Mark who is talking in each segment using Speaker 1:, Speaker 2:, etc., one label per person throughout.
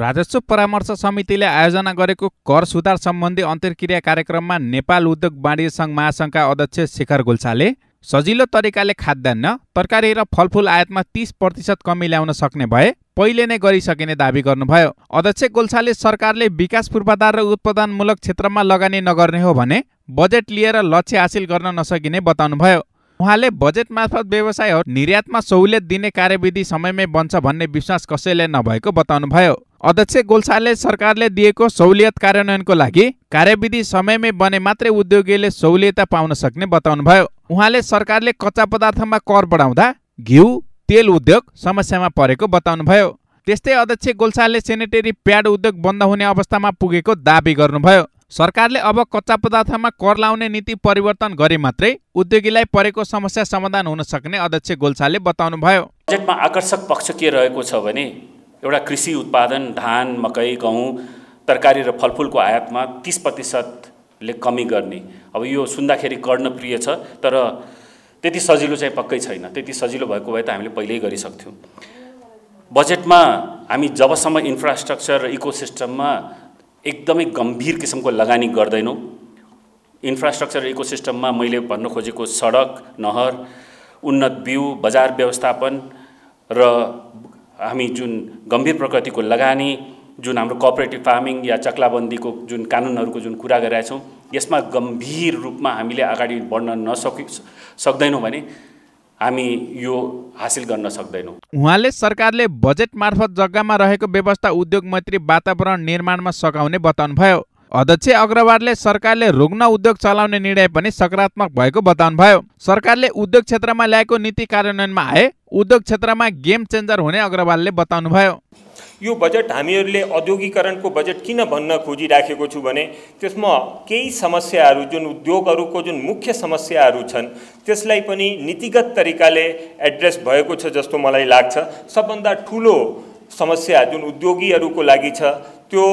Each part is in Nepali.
Speaker 1: राजस्व परामर्श समितिले आयोजना गरेको कर सुधार सम्बन्धी अन्तर्क्रिया कार्यक्रममा नेपाल उद्योग वाणिज्य सङ्घ महासङ्घका अध्यक्ष शेखर गुल्साले सजिलो तरिकाले खाद्यान्न तरकारी र फलफुल आयातमा तिस प्रतिशत कमी ल्याउन सक्ने भए पहिले नै गरिसकिने दावी गर्नुभयो अध्यक्ष गोल्साले सरकारले विकास पूर्वाधार र उत्पादनमूलक क्षेत्रमा लगानी नगर्ने हो भने बजेट लिएर लक्ष्य हासिल गर्न नसकिने बताउनुभयो उहाँले बजेट मार्फत व्यवसायहरू निर्यातमा सहुलियत दिने कार्यविधि समयमै बन्छ भन्ने विश्वास कसैले नभएको बताउनुभयो अध्यक्ष गोलसाले सरकारले दिएको सहुलियत कार्यान्वयनको लागि कार्यविधि समयमै बने मात्रै उद्योगीले सहुलियता पाउन सक्ने बताउनुभयो उहाँले सरकारले कच्चा पदार्थमा कर बढाउँदा घिउ तेल उद्योग समस्यामा परेको बताउनुभयो त्यस्तै अध्यक्ष गोलसालले सेनेटरी प्याड उद्योग बन्द हुने अवस्थामा पुगेको दावी गर्नुभयो सरकारले अब कच्चा पदार्थमा कर लाउने नीति परिवर्तन गरे मात्रै उद्योगीलाई परेको समस्या समाधान हुन सक्ने अध्यक्ष गोल्छाले बताउनुभयो
Speaker 2: बजेटमा आकर्षक पक्ष के रहेको छ भने एउटा कृषि उत्पादन धान मकै गहुँ तरकारी र फलफुलको आयातमा तिस प्रतिशतले कमी गर्ने अब यो सुन्दाखेरि कर्णप्रिय छ तर त्यति सजिलो चाहिँ पक्कै छैन त्यति सजिलो भएको भए त हामीले पहिल्यै गरिसक्थ्यौँ बजेटमा हामी जबसम्म इन्फ्रास्ट्रक्चर र इको सिस्टममा एकदमै गम्भीर किसिमको लगानी गर्दैनौँ इन्फ्रास्ट्रक्चर इकोसिस्टममा मैले भन्न खोजेको सडक नहर उन्नत बिउ बजार व्यवस्थापन र हामी जुन गम्भीर प्रकृतिको लगानी जुन हाम्रो कोअपरेटिभ फार्मिङ या चक्लाबन्दीको जुन कानुनहरूको जुन कुरा गरिरहेछौँ यसमा गम्भीर रूपमा हामीले अगाडि बढ्न नसकि सक्दैनौँ भने हामी यो हासिल गर्न सक्दैनौँ
Speaker 1: उहाँले सरकारले बजेट मार्फत जग्गामा रहेको व्यवस्था उद्योग मैत्री वातावरण निर्माणमा सघाउने बताउनुभयो अध्यक्ष अग्रवालले सरकारले रुग्न उद्योग चलाउने निर्णय पनि सकारात्मक भएको बताउनुभयो सरकारले उद्योग क्षेत्रमा ल्याएको नीति कार्यान्वयनमा आए उद्योग क्षेत्रमा गेम चेन्जर हुने अग्रवालले बताउनुभयो यो बजेट
Speaker 3: हामीहरूले औद्योगिकरणको बजेट किन भन्न खोजिराखेको छु भने त्यसमा केही समस्याहरू जुन उद्योगहरूको जुन मुख्य समस्याहरू छन् त्यसलाई पनि नीतिगत तरिकाले एड्रेस भएको छ जस्तो मलाई लाग्छ सबभन्दा ठुलो समस्या जुन उद्योगीहरूको लागि छ त्यो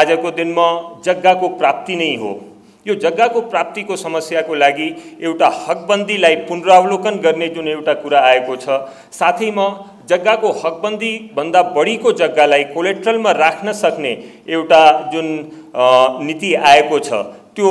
Speaker 3: आजको दिनमा जग्गाको प्राप्ति नै हो यो जग्गाको प्राप्तिको समस्याको लागि एउटा हकबन्दीलाई पुनरावलोकन गर्ने जुन एउटा कुरा आएको छ साथै म जग्गाको हकबन्दीभन्दा बढीको जग्गालाई कोलेट्रलमा राख्न सक्ने एउटा जुन नीति आएको छ त्यो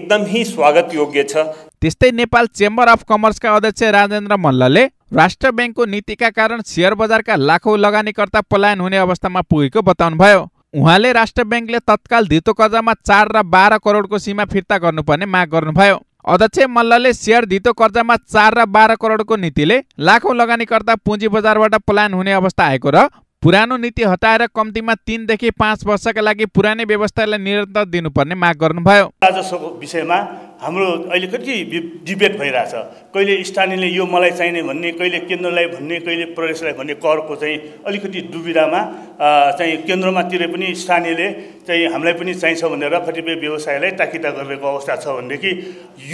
Speaker 3: एकदमै स्वागत योग्य छ
Speaker 1: त्यस्तै नेपाल चेम्बर अफ कमर्सका अध्यक्ष राजेन्द्र मल्लले राष्ट्र ब्याङ्कको नीतिका कारण सेयर बजारका लाखौँ लगानीकर्ता पलायन हुने अवस्थामा पुगेको बताउनुभयो उहाँले राष्ट्र ब्याङ्कले तत्काल धितो कर्जामा चार र बाह्र करोडको सीमा फिर्ता गर्नुपर्ने माग गर्नुभयो अध्यक्ष मल्लले सेयर धितो कर्जामा चार र बाह्र करोडको नीतिले लाखौँ लगानीकर्ता पुँजी बजारबाट पलायन हुने अवस्था आएको र पुरानो नीति हटाएर कम्तीमा तिनदेखि पाँच वर्षका लागि पुरानै व्यवस्थालाई निरन्तर दिनुपर्ने माग गर्नुभयो
Speaker 4: राजस्वको विषयमा हाम्रो अहिले कति डिबेट भइरहेछ कहिले स्थानीयले यो मलाई चाहिने भन्ने कहिले केन्द्रलाई भन्ने कहिले प्रदेशलाई भन्ने करको चाहिँ अलिकति दुविधामा चाहिँ केन्द्रमातिर पनि स्थानीयले चाहिँ हामीलाई पनि चाहिन्छ भनेर कतिपय व्यवसायलाई ताकिता गरिरहेको अवस्था छ भनेदेखि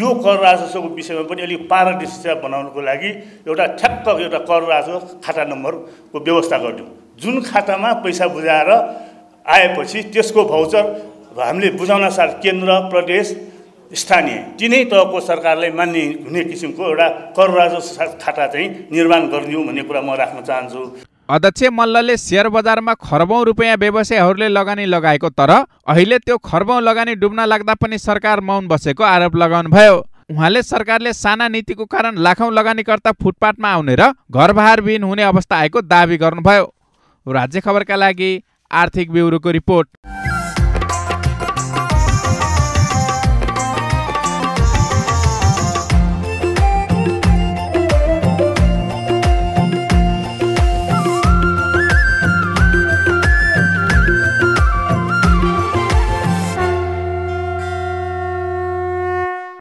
Speaker 4: यो कर राजस्वको विषयमा पनि अलिक पारदर्शिता बनाउनुको लागि एउटा ठ्याक्क एउटा कर राजस्व खाता नम्बरको व्यवस्था गरिदिउँ जुन खातामा पैसा बुझाएर आएपछि त्यसको भाउचर हामीले बुझाउन साथ केन्द्र प्रदेश स्थानीय तिनै तहको सरकारले मान्ने हुने किसिमको एउटा कर राजस्व खाता चाहिँ निर्माण गरिदिउँ भन्ने कुरा म राख्न चाहन्छु
Speaker 1: अध्यक्ष मल्लले सेयर बजारमा खरबौँ रुपियाँ व्यवसायहरूले लगानी लगाएको तर अहिले त्यो खरबौँ लगानी डुब्न लाग्दा पनि सरकार मौन बसेको आरोप लगाउनुभयो उहाँले सरकारले साना नीतिको कारण लाखौँ लगानीकर्ता फुटपाथमा आउने र घरबारविहीन हुने अवस्था आएको दावी गर्नुभयो राज्य खबरका लागि आर्थिक ब्युरोको रिपोर्ट